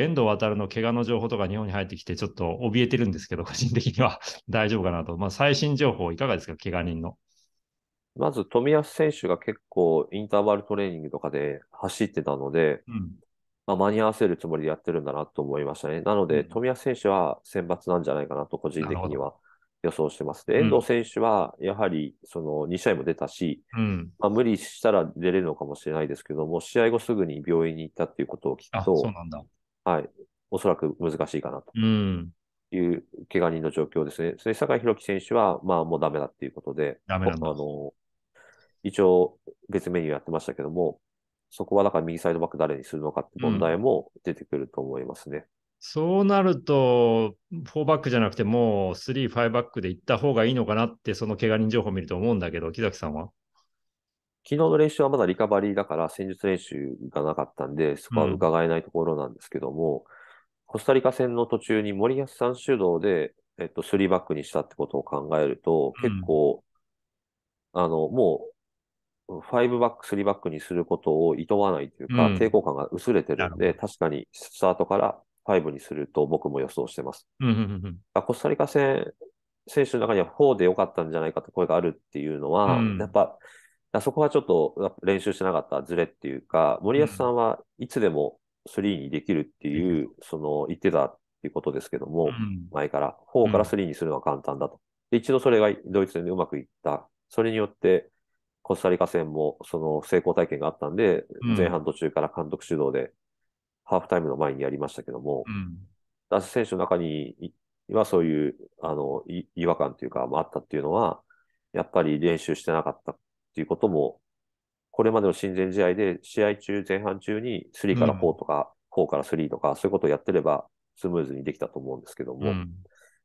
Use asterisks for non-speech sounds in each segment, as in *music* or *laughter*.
遠藤航の怪我の情報とか日本に入ってきて、ちょっと怯えてるんですけど、個人的には *laughs* 大丈夫かなと。まあ、最新情報、いかがですか、怪我人の。まず、冨安選手が結構インターバルトレーニングとかで走ってたので、うん、まあ、間に合わせるつもりでやってるんだなと思いましたね。なので、うん、冨安選手は選抜なんじゃないかなと、個人的には予想してます。で、遠藤選手は、やはり、その2試合も出たし、うん、まあ、無理したら出れるのかもしれないですけども、試合後すぐに病院に行ったっていうことを聞くと、はい、おそらく難しいかなという怪我人の状況ですね。それ酒井宏樹選手は、まあ、もうダメだっていうことで、ダメなあの一応別メニューやってましたけども、そこはだから右サイドバック誰にするのかって問題も出てくると思いますね。うん、そうなると、4バックじゃなくて、もう3、5バックでいった方がいいのかなって、その怪我人情報を見ると思うんだけど、木崎さんは昨日の練習はまだリカバリーだから戦術練習がなかったんで、そこは伺えないところなんですけども、うん、コスタリカ戦の途中に森保さん主導で、えっと、3バックにしたってことを考えると、結構、うん、あの、もう、5バック、3バックにすることを厭わないというか、うん、抵抗感が薄れてるんで、確かにスタートから5にすると僕も予想してます。うんうんうん、コスタリカ戦、選手の中には4で良かったんじゃないかって声があるっていうのは、やっぱ、そこはちょっと練習してなかったズレっていうか、森保さんはいつでも3にできるっていう、うん、その言ってたっていうことですけども、うん、前から、4から3にするのは簡単だと。で一度それがドイツでうまくいった。それによって、コスタリカ戦もその成功体験があったんで、前半途中から監督主導でハーフタイムの前にやりましたけども、うん、選手の中にはそういうあの違和感というか、もあったっていうのは、やっぱり練習してなかったっていうことも、これまでの親善試合で、試合中、前半中に3から4とか、うん、4から3とか、そういうことをやってれば、スムーズにできたと思うんですけども、うん、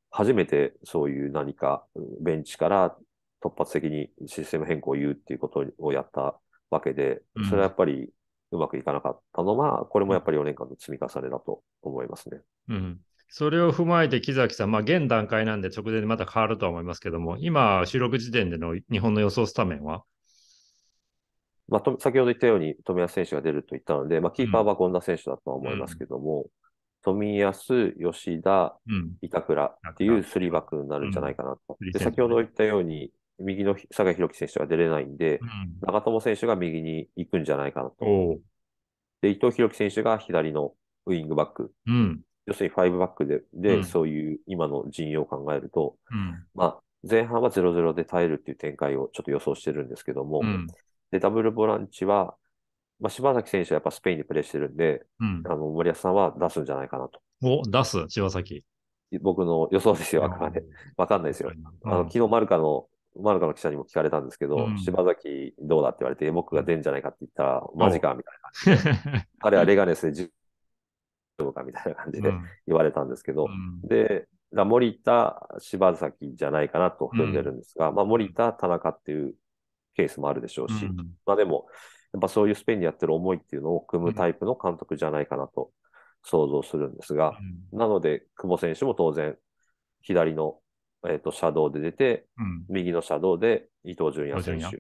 初めてそういう何か、ベンチから突発的にシステム変更を言うっていうことをやったわけで、それはやっぱりうまくいかなかったのは、これもやっぱり4年間の積み重ねだと思いますね。うん、それを踏まえて木崎さん、まあ、現段階なんで直前でまた変わるとは思いますけども、今、収録時点での日本の予想スタメンはまあ、先ほど言ったように冨安選手が出ると言ったので、まあ、キーパーは権田選手だとは思いますけども、うん、冨安、吉田、板倉っていう3バックになるんじゃないかなと。うん、で先ほど言ったように、右の佐賀弘樹選手が出れないんで、長友選手が右に行くんじゃないかなと。で、伊藤弘樹選手が左のウイングバック。要するに5バックで、で、そういう今の陣容を考えると、まあ、前半は0-0で耐えるっていう展開をちょっと予想してるんですけども、で、ダブルボランチは、まあ、柴崎選手はやっぱスペインでプレーしてるんで、うん、あの森保さんは出すんじゃないかなと。お、出す柴崎。僕の予想ですよ、あくまで。わかんないですよ。あの昨日マルカの、マルカの記者にも聞かれたんですけど、うん、柴崎どうだって言われて、僕が出んじゃないかって言ったら、マジか、みたいな彼はレガネスで丈夫か、みたいな感じで *laughs* 言われたんですけど、うん、で、森田、柴崎じゃないかなと踏んでるんですが、まあ、森田、田中っていうケースもあるでしょうし、うん、まあでも、やっぱそういうスペインでやってる思いっていうのを組むタイプの監督じゃないかなと想像するんですが、うん、なので、久保選手も当然、左の、えーと、シャドウで出て、うん、右のシャドウで伊東純也選手。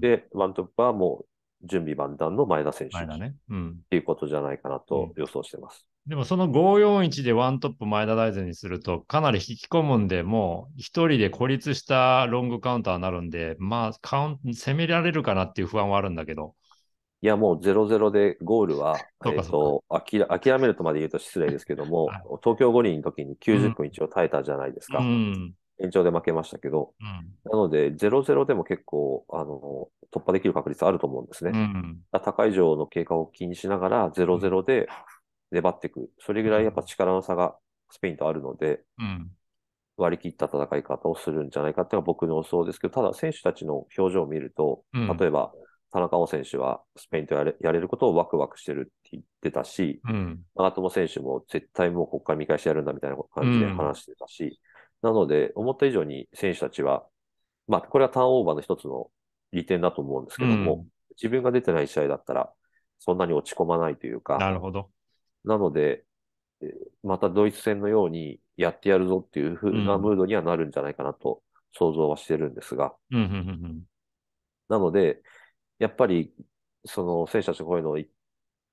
で、ワントップはもう準備万端の前田選手、ね、っていうことじゃないかなと予想してます。でもその541でワントップ前田大然にすると、かなり引き込むんで、もう一人で孤立したロングカウンターになるんで、まあカウン、攻められるかなっていう不安はあるんだけど。いや、もう0-0でゴールは、*laughs* えっ、諦めるとまで言うと失礼ですけども、はい、東京五輪の時に90分一応耐えたじゃないですか。うん、延長で負けましたけど、うん、なので0-0でも結構、あの、突破できる確率あると思うんですね。うん、高い上の経過を気にしながら0-0で、粘っていく。それぐらいやっぱ力の差がスペインとあるので、うん、割り切った戦い方をするんじゃないかっていうのは僕の予想ですけど、ただ選手たちの表情を見ると、うん、例えば田中碧選手はスペインとやれやれることをワクワクしてるって言ってたし、うん、長友選手も絶対もうここから見返してやるんだみたいな感じで話してたし、うん、なので思った以上に選手たちは、まあこれはターンオーバーの一つの利点だと思うんですけども、自分が出てない試合だったらそんなに落ち込まないというか、なるほど。なので、またドイツ戦のようにやってやるぞっていう風なムードにはなるんじゃないかなと想像はしてるんですが。なので、やっぱり、その選手たちこういうのを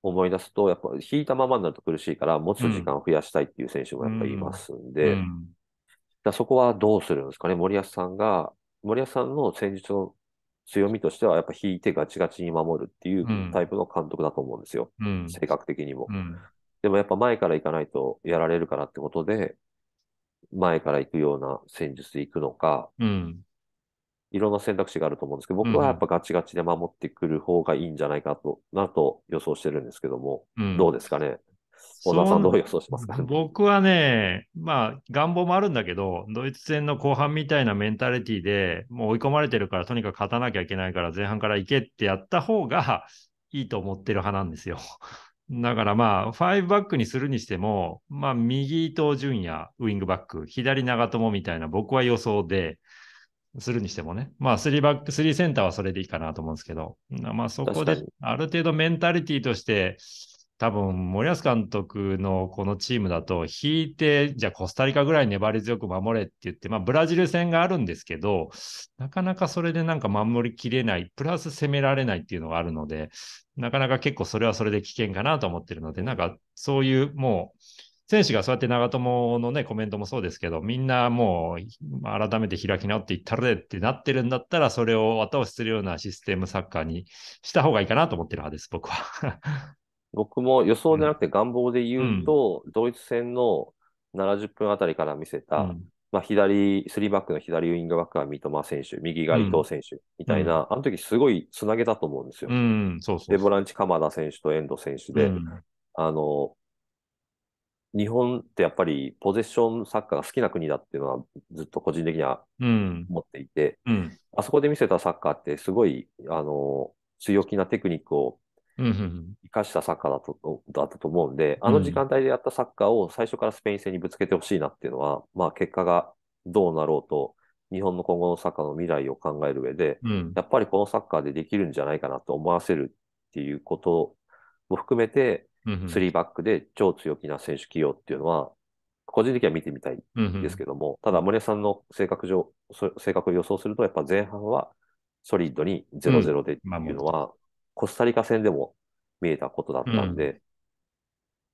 思い出すと、やっぱ引いたままになると苦しいから、持つ時間を増やしたいっていう選手もやっぱりいますんで、だそこはどうするんですかね。森保さんが、森保さんの戦術の強みとしては、やっぱ引いてガチガチに守るっていうタイプの監督だと思うんですよ。うん、性格的にも。うん、でもやっぱ前から行かないとやられるからってことで、前から行くような戦術で行くのか、うん、いろんな選択肢があると思うんですけど、僕はやっぱガチガチで守ってくる方がいいんじゃないかと、なと予想してるんですけども、うん、どうですかね。小田さんどう予想しますか、ね、*laughs* 僕はね、まあ、願望もあるんだけど、ドイツ戦の後半みたいなメンタリティで、もう追い込まれてるから、とにかく勝たなきゃいけないから、前半から行けってやった方がいいと思ってる派なんですよ。だからまあ、5バックにするにしても、まあ、右伊東純也、ウィングバック、左長友みたいな、僕は予想で、するにしてもね、まあ、3バック、3センターはそれでいいかなと思うんですけど、まあ、そこである程度メンタリティとして、多分森保監督のこのチームだと、引いて、じゃあコスタリカぐらい粘り強く守れって言って、まあ、ブラジル戦があるんですけど、なかなかそれでなんか守りきれない、プラス攻められないっていうのがあるので、なかなか結構それはそれで危険かなと思ってるので、なんかそういうもう、選手がそうやって長友のね、コメントもそうですけど、みんなもう改めて開き直っていったれってなってるんだったら、それを後押しするようなシステムサッカーにした方がいいかなと思ってる派です、僕は。僕も予想じゃなくて願望で言うと、ドイツ戦の70分あたりから見せた、まあ、左、3バックの左ウイングバックは三笘選手、右が伊藤選手みたいな、うん、あの時すごいつなげたと思うんですよ。うんそうそうで、ボランチ鎌田選手と遠藤選手で、うん、あの、日本ってやっぱりポゼッションサッカーが好きな国だっていうのはずっと個人的には思っていて、うん、あそこで見せたサッカーってすごい、あの、強気なテクニックを生かしたサッカーだとだったと思うんで、あの時間帯でやったサッカーを最初からスペイン戦にぶつけてほしいなっていうのは、まあ結果がどうなろうと、日本の今後のサッカーの未来を考える上で、うん、やっぱりこのサッカーでできるんじゃないかなと思わせるっていうことも含めて、うん、3バックで超強気な選手起用っていうのは、個人的には見てみたいんですけども、うん、ただ森谷さんの性格上、性格を予想すると、やっぱ前半はソリッドに0-0でっていうのは、コスタリカ戦でも見えたことだったんで、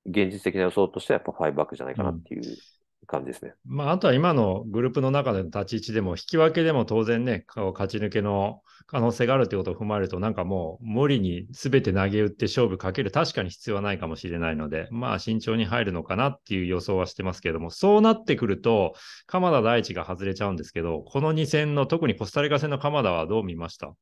うん、現実的な予想としてはやっぱ5バックじゃないかなっていう感じですね。まあ、あとは今のグループの中での立ち位置でも、引き分けでも当然ね、勝ち抜けの可能性があるということを踏まえると、なんかもう無理に全て投げ打って勝負かける、確かに必要はないかもしれないので、まあ慎重に入るのかなっていう予想はしてますけども、そうなってくると、鎌田大地が外れちゃうんですけど、この2戦の特にコスタリカ戦の鎌田はどう見ました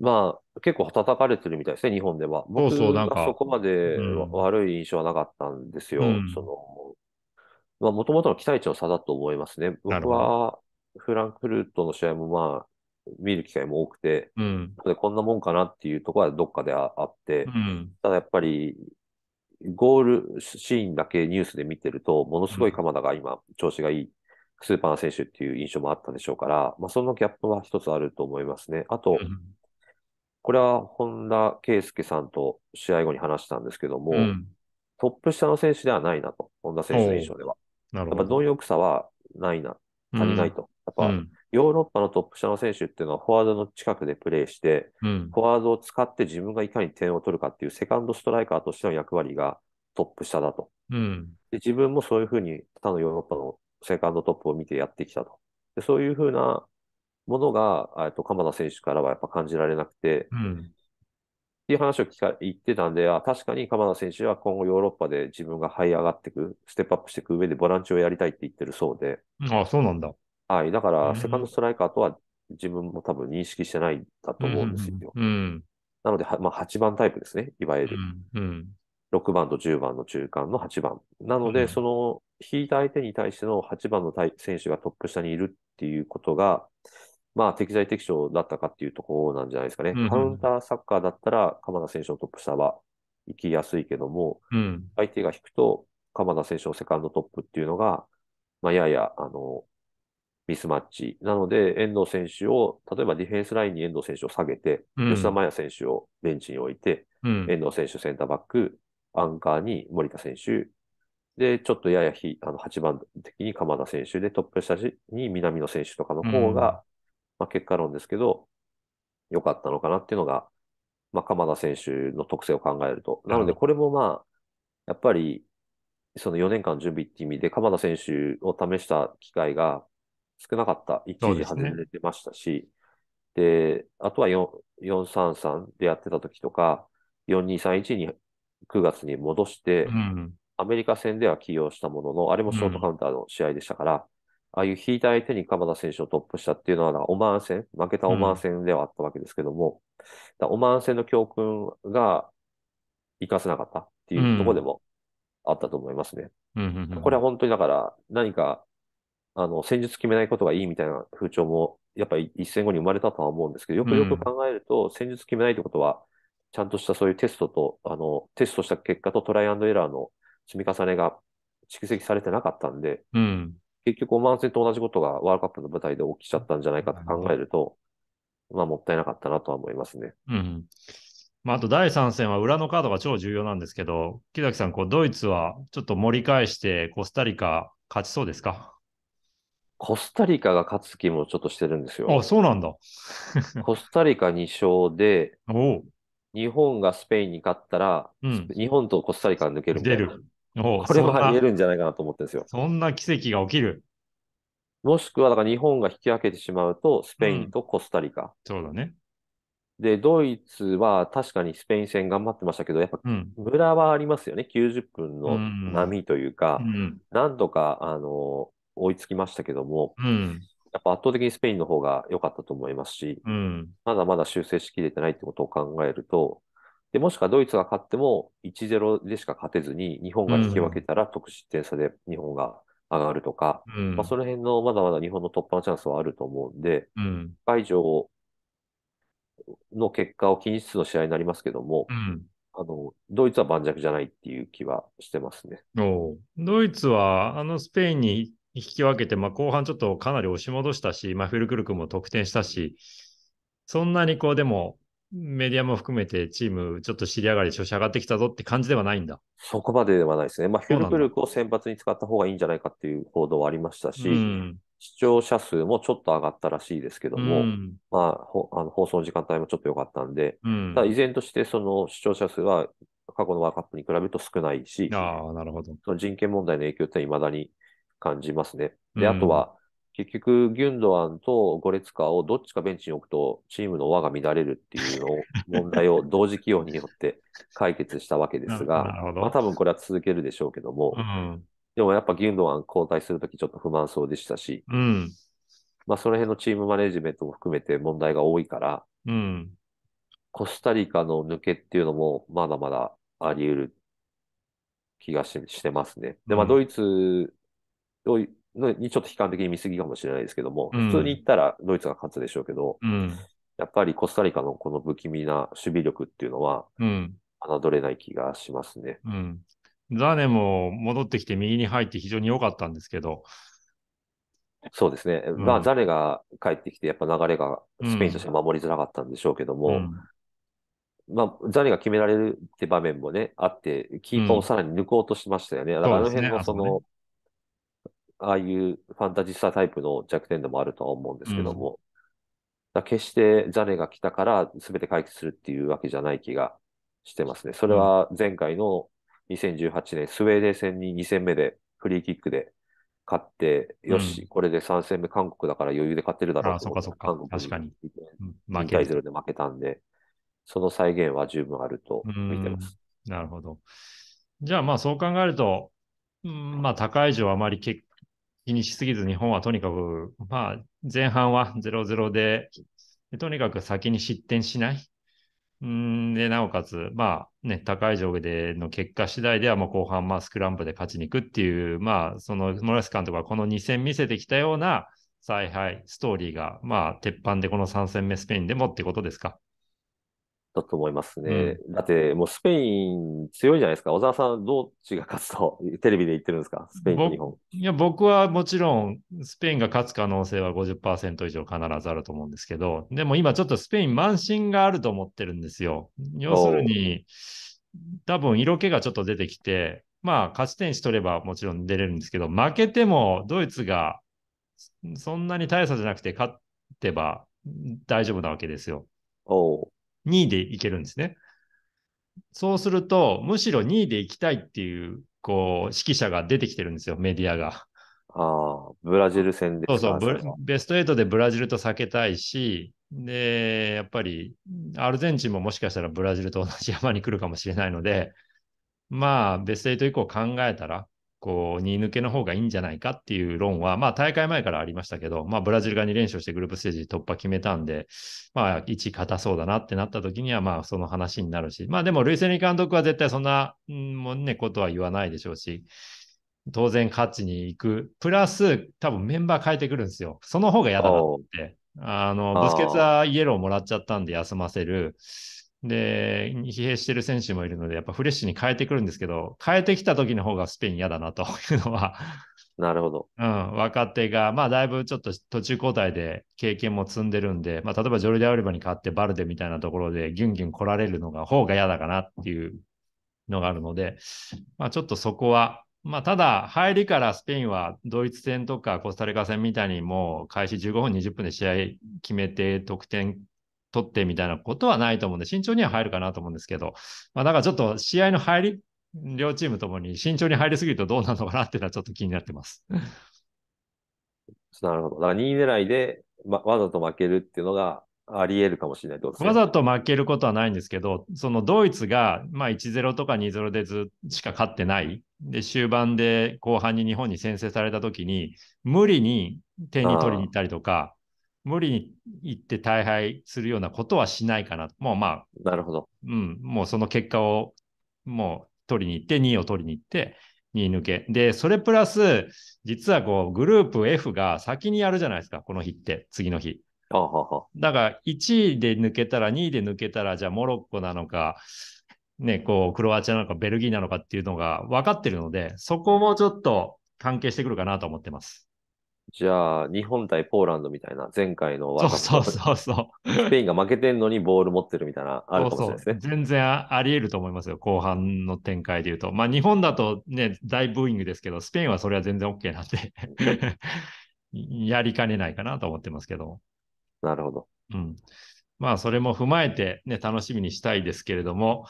まあ、結構叩かれてるみたいですね、日本では。僕そうそうなんかそこまでうん悪い印象はなかったんですよ。うんその、まあ、もともとの期待値の差だと思いますね。僕は、フランクフルトの試合もまあ、見る機会も多くて、うん。でこんなもんかなっていうところはどっかでああってう、ん。ただやっぱり、ゴールシーンだけニュースで見てると、ものすごい鎌田が今、調子がいい、スーパーな選手っていう印象もあったでしょうから、まあ、そのギャップは一つあると思いますね。あと、うんこれは本田圭佑さんと試合後に話したんですけども、うん、トップ下の選手ではないなと、本田選手の印象では。なるほどやっぱ貪欲さはないな、足りないと。うん、やっぱ、ヨーロッパのトップ下の選手っていうのはフォワードの近くでプレーして、うん、フォワードを使って自分がいかに点を取るかっていうセカンドストライカーとしての役割がトップ下だと。うん、で自分もそういうふうに他のヨーロッパのセカンドトップを見てやってきたと。でそういうふうなものが、えっと、鎌田選手からはやっぱ感じられなくて、うん、っていう話を聞か言ってたんで、あ確かに鎌田選手は今後ヨーロッパで自分が這い上がっていく、ステップアップしていく上でボランチをやりたいって言ってるそうで。ああ、そうなんだ。はい。だから、セカンドストライカーとは自分も多分認識してないんだと思うんですよ。うん、うん、なので、まあ、8番タイプですね、いわゆる。うん、うん、6番と10番の中間の8番。なので、その、引いた相手に対しての8番の選手がトップ下にいるっていうことが、まあ、適材適所だったかっていうところなんじゃないですかね。うんカウンターサッカーだったら、鎌田選手のトップ下は行きやすいけども、うん、相手が引くと、鎌田選手のセカンドトップっていうのが、まあ、やや、あの、ミスマッチ。なので、遠藤選手を、例えばディフェンスラインに遠藤選手を下げて、うん、吉田麻也選手をベンチに置いて、うん、遠藤選手センターバック、アンカーに森田選手、で、ちょっとややひあの8番的に鎌田選手で、トップ下に南野選手とかの方が、まあ、結果論ですけど、良かったのかなっていうのが、まあ、鎌田選手の特性を考えると。なので、これもまあ、やっぱり、その4年間準備っていう意味で、鎌田選手を試した機会が少なかった。一時始めてましたし、で、ね、あとは433でやってた時とか、4231に9月に戻して、うん、アメリカ戦では起用したものの、あれもショートカウンターの試合でしたから、ああいう引いた相手に鎌田選手をトップしたっていうのは、オマーン戦、負けたオマーン戦ではあったわけですけども、うん、オマーン戦の教訓が生かせなかったっていうところでもあったと思いますね。これは本当にだから、何か、あの、戦術決めないことがいいみたいな風潮も、やっぱり一戦後に生まれたとは思うんですけど、よくよく考えると、戦術決めないってことは、ちゃんとしたそういうテストと、あの、テストした結果とトライアンドエラーの積み重ねが蓄積されてなかったんで、うん結局オマーン戦と同じことがワールドカップの舞台で起きちゃったんじゃないかと考えると、まあもったいなかったなとは思いますね。うん。まあ、あと第3戦は裏のカードが超重要なんですけど、木崎さん、こうドイツはちょっと盛り返して、コスタリカ勝ちそうですかコスタリカが勝つ気もちょっとしてるんですよ。あ、そうなんだ。*laughs* コスタリカ2勝で、日本がスペインに勝ったら、うん、日本とコスタリカ抜けるみたいな。出る。これはあり得るんじゃないかなと思ってるんですよ。そんな奇跡が起きる。もしくは、だから日本が引き分けてしまうと、スペインとコスタリカ。そうだね。で、ドイツは確かにスペイン戦頑張ってましたけど、やっぱムラはありますよね。90分の波というか、何度か、あの、追いつきましたけども、やっぱ圧倒的にスペインの方が良かったと思いますし、まだまだ修正しきれてないってことを考えると、で、もしくはドイツが勝っても1-0でしか勝てずに、日本が引き分けたら得失点差で日本が上がるとか、うん、まあ、その辺のまだまだ日本の突破のチャンスはあると思うんで、うん、解除の結果を気にしつつの試合になりますけども、うん、あのドイツは盤石じゃないっていう気はしてますね。ドイツはあのスペインに引き分けて、まあ、後半ちょっとかなり押し戻したし、まあ、フィルクルクも得点したし、そんなにこうでもメディアも含めてチーム、ちょっと知り上がり調子上がってきたぞって感じではないんだ。そこまでではないですね。まあ、フュルブルクを先発に使った方がいいんじゃないかっていう報道はありましたし、視聴者数もちょっと上がったらしいですけども、まあ、あの放送の時間帯もちょっと良かったんで、ただ依然としてその視聴者数は過去のワーカップに比べると少ないし、あなるほど人権問題の影響っていまだに感じますね。で、あとは、結局、ギュンドアンとゴレツカをどっちかベンチに置くと、チームの輪が乱れるっていうのを問題を同時起用によって解決したわけですが、まあ多分これは続けるでしょうけども、うん、でもやっぱギュンドアン交代するときちょっと不満そうでしたし、うん、まあその辺のチームマネジメントも含めて問題が多いから、うん、コスタリカの抜けっていうのもまだまだあり得る気がししてますね。で、まあドイツ、ドイにちょっと悲観的に見すぎかもしれないですけども、普通に言ったらドイツが勝つでしょうけど、うん、やっぱりコスタリカのこの不気味な守備力っていうのは、うん、侮れない気がしますね。うん、ザーネも戻ってきて右に入って非常に良かったんですけど、そうですね。まあ、ザネが帰ってきて、やっぱ流れがスペインとして守りづらかったんでしょうけども、まあ、ザネが決められるって場面もね、あって、キーパーをさらに抜こうとしましたよね。うん、だからあの辺のその、ああいうファンタジスタタイプの弱点でもあるとは思うんですけども、うん、決してザネが来たから全て解決するっていうわけじゃない気がしてますね。それは前回の2018年スウェーデン戦に2戦目でフリーキックで勝って、よし、これで3戦目韓国だから余裕で勝ってるだろうと思って、韓国確かに2対0で負けたんで、その再現は十分あると見てます。なるほど。じゃあまあそう考えると、うん、まあ高い以上あまり結気にしすぎず、日本はとにかく、まあ、前半は0-0で、とにかく先に失点しない。んで、なおかつ、まあ、ね、高い上下での結果次第では、もう後半、まあ、スクランブルで勝ちに行くっていう、まあ、その、森保監督がこの2戦見せてきたような采配、ストーリーが、まあ、鉄板でこの3戦目スペインでもってことですか。だと思いますね。うん、だって、もうスペイン強いじゃないですか。小沢さん、どっちが勝つと *laughs* テレビで言ってるんですかスペインと日本。いや、僕はもちろん、スペインが勝つ可能性は50%以上必ずあると思うんですけど、でも今ちょっとスペイン慢心があると思ってるんですよ。要するに、多分色気がちょっと出てきて、まあ、勝ち点1取ればもちろん出れるんですけど、負けてもドイツがそんなに大差じゃなくて勝ってば大丈夫なわけですよ。2位でいけるんですね。そうすると、むしろ2位でいきたいっていう、こう、指揮者が出てきてるんですよ、メディアが。ああ、ブラジル戦で。そうそう、ベスト8でブラジルと避けたいし、で、やっぱり、アルゼンチンももしかしたらブラジルと同じ山に来るかもしれないので、まあ、ベスト8以降考えたら、こう、2抜けの方がいいんじゃないかっていう論は、まあ大会前からありましたけど、まあブラジルが2連勝してグループステージ突破決めたんで、まあ1硬そうだなってなった時には、まあその話になるし、まあでもルイセニ監督は絶対そんな、んもね、ことは言わないでしょうし、当然勝ちに行く。プラス、多分メンバー変えてくるんですよ。その方が嫌だなって。あの、ブスケツはイエローもらっちゃったんで休ませる。で、疲弊してる選手もいるので、やっぱフレッシュに変えてくるんですけど、変えてきた時の方がスペイン嫌だなというのはなるほど。*laughs* うん、若手が、まあ、だいぶちょっと途中交代で経験も積んでるんで、まあ、例えばジョルディ・アオリバに勝ってバルデみたいなところでギュンギュン来られるのが、方が嫌だかなっていうのがあるので、まあ、ちょっとそこは、まあ、ただ、入りからスペインはドイツ戦とかコスタリカ戦みたいにもう開始15分、20分で試合決めて得点取ってみたいなことはないと思うんで、慎重には入るかなと思うんですけど、まあ、だからちょっと試合の入り、両チームともに慎重に入りすぎるとどうなのかなっていうのはちょっと気になってます。*laughs* なるほど。だから2位狙いで、ま、わざと負けるっていうのがあり得るかもしれないですね。わざと負けることはないんですけど、そのドイツが、まあ、1-0とか2-0でずしか勝ってない。で、終盤で後半に日本に先制されたときに、無理に点に取りに行ったりとか、無理に言って大敗するようなことはしないかな。もうまあ、なるほど。うん、もうその結果をもう取りに行って、2位を取りに行って、2位抜け。で、それプラス、実はこう、グループ F が先にやるじゃないですか、この日って、次の日。だから、1位で抜けたら、2位で抜けたら、じゃあ、モロッコなのか、ね、こう、クロアチアなのか、ベルギーなのかっていうのが分かってるので、そこもちょっと関係してくるかなと思ってます。じゃあ、日本対ポーランドみたいな、前回のワールドカップそうそうそうそう。スペインが負けてんのにボール持ってるみたいな、あるかもしれないですね。そうそう全然あり得ると思いますよ、後半の展開でいうと。まあ、日本だとね、大ブーイングですけど、スペインはそれは全然 OK なんでやりかねないかなと思ってますけど。なるほど。うん。まあ、それも踏まえて、ね、楽しみにしたいですけれども、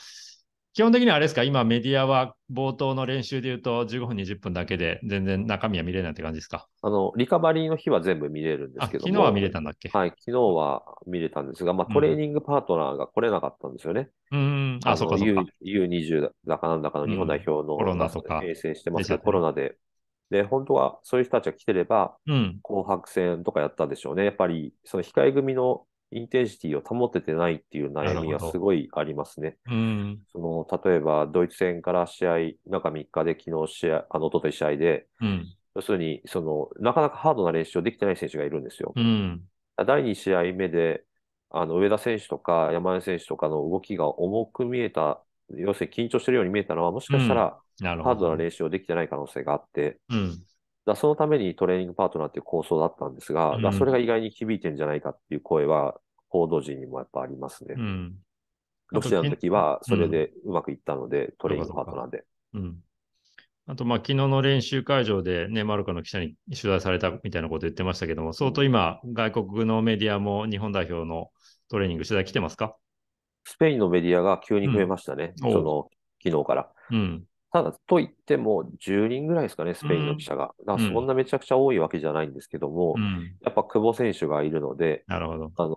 基本的にはあれですか、今メディアは冒頭の練習で言うと15分、20分だけで全然中身は見れないって感じですかあの、リカバリーの日は全部見れるんですけど昨日は見れたんだっけはい、昨日は見れたんですが、まあ、トレーニングパートナーが来れなかったんですよね。うん、あ、あそうかそこ。U、2 0だかなんだかの日本代表の、うん、コロナとか。平成してますコロナで。で、本当はそういう人たちが来てれば、うん、紅白戦とかやったんでしょうね。やっぱり、その控え組のインテンシティを保ててないっていう悩みはすごいありますね。うん、その例えば、ドイツ戦から試合、中3日で昨日試合、あの、おととい試合で、うん、要するに、その、なかなかハードな練習をできてない選手がいるんですよ。うん、第2試合目で、あの、上田選手とか山根選手とかの動きが重く見えた、要するに緊張してるように見えたのは、もしかしたら、ハードな練習をできてない可能性があって、だそのためにトレーニングパートナーっていう構想だったんですが、うん、だそれが意外に響いてんじゃないかっていう声は、報道陣にもやっぱありますね。うん、ロシアの時は、それでうまくいったので、うん、トレーニングパートナーで。あと、まあ、昨日の練習会場でね、マルカの記者に取材されたみたいなこと言ってましたけども、相当今、外国のメディアも日本代表のトレーニング取材来てますかスペインのメディアが急に増えましたね、うん、その昨日から。うん、ただ、といっても10人ぐらいですかね、スペインの記者が。だからそんなめちゃくちゃ多いわけじゃないんですけども、うん、やっぱ久保選手がいるので、なるほどあの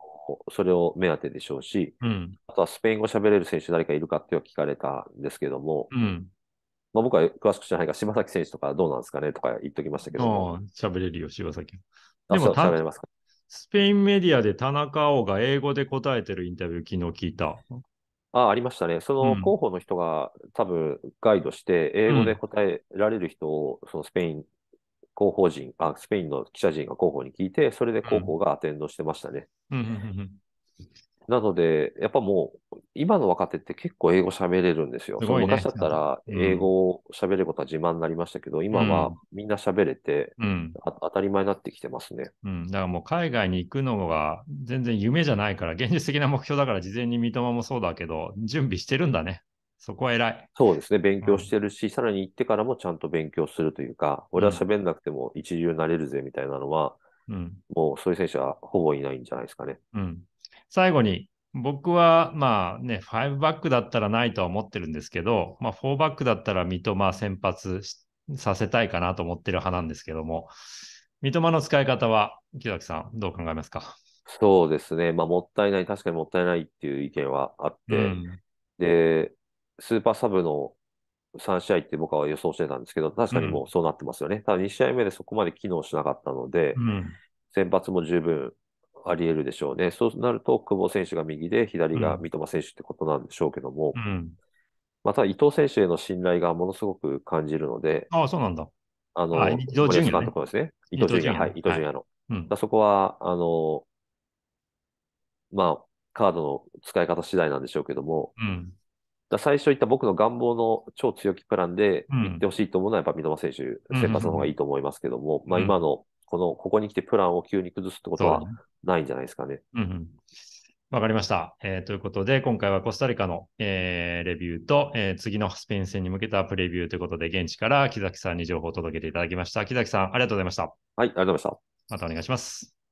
それを目当てでしょうし、うん、あとはスペイン語喋れる選手誰かいるかって聞かれたんですけども、うんまあ、僕は詳しく知らないか柴崎選手とかどうなんですかねとか言っときましたけど。喋れるよ、柴崎。でも、喋れますかスペインメディアで田中碧が英語で答えてるインタビュー、昨日聞いた。あ、ありましたね。その広報の人が多分ガイドして、英語で答えられる人を、そのスペイン広報人あ、スペインの記者陣が広報に聞いて、それで広報がアテンドしてましたね。なので、やっぱもう、今の若手って結構英語喋れるんですよ。すね、昔だったら、英語を喋れることは自慢になりましたけど、うん、今はみんな喋れて、うん、当たり前になってきてますね。うん、だからもう海外に行くのが全然夢じゃないから、現実的な目標だから、事前に三笘もそうだけど、準備してるんだね。そこは偉い。そうですね。勉強してるし、うん、さらに行ってからもちゃんと勉強するというか、俺は喋んなくても一流になれるぜみたいなのは、うん、もうそういう選手はほぼいないんじゃないですかね。うん。最後に、僕はまあね、5バックだったらないとは思ってるんですけど、まあ、4バックだったら三笘先発させたいかなと思ってる派なんですけども、三笘の使い方は、木崎さん、どう考えますかそうですね、まあ、もったいない、確かにもったいないっていう意見はあって、うん、で、スーパーサブの3試合って僕は予想してたんですけど、確かにもうそうなってますよね。うん、ただ2試合目でそこまで機能しなかったので、うん、先発も十分あり得るでしょうね。そうなると、久保選手が右で、左が三笘選手ってことなんでしょうけども、うん、また伊藤選手への信頼がものすごく感じるので、ああ、そうなんだ。あの、伊藤純也、ところですね。伊藤純也、はい、伊藤純也の。はい、だそこは、あの、まあ、カードの使い方次第なんでしょうけども、うん、だ最初言った僕の願望の超強気プランで行ってほしいと思うのは、やっぱ三笘選手、先発の方がいいと思いますけども、うん、まあ今のこの、ここに来てプランを急に崩すってことはないんじゃないですかね。うねうん、うん。わかりました、えー、ということで、今回はコスタリカの、えー、レビューと、えー、次のスペイン戦に向けたプレビューということで、現地から木崎さんに情報を届けていただきました。木崎さん、ありがとうございました。はい、ありがとうございました。またお願いします。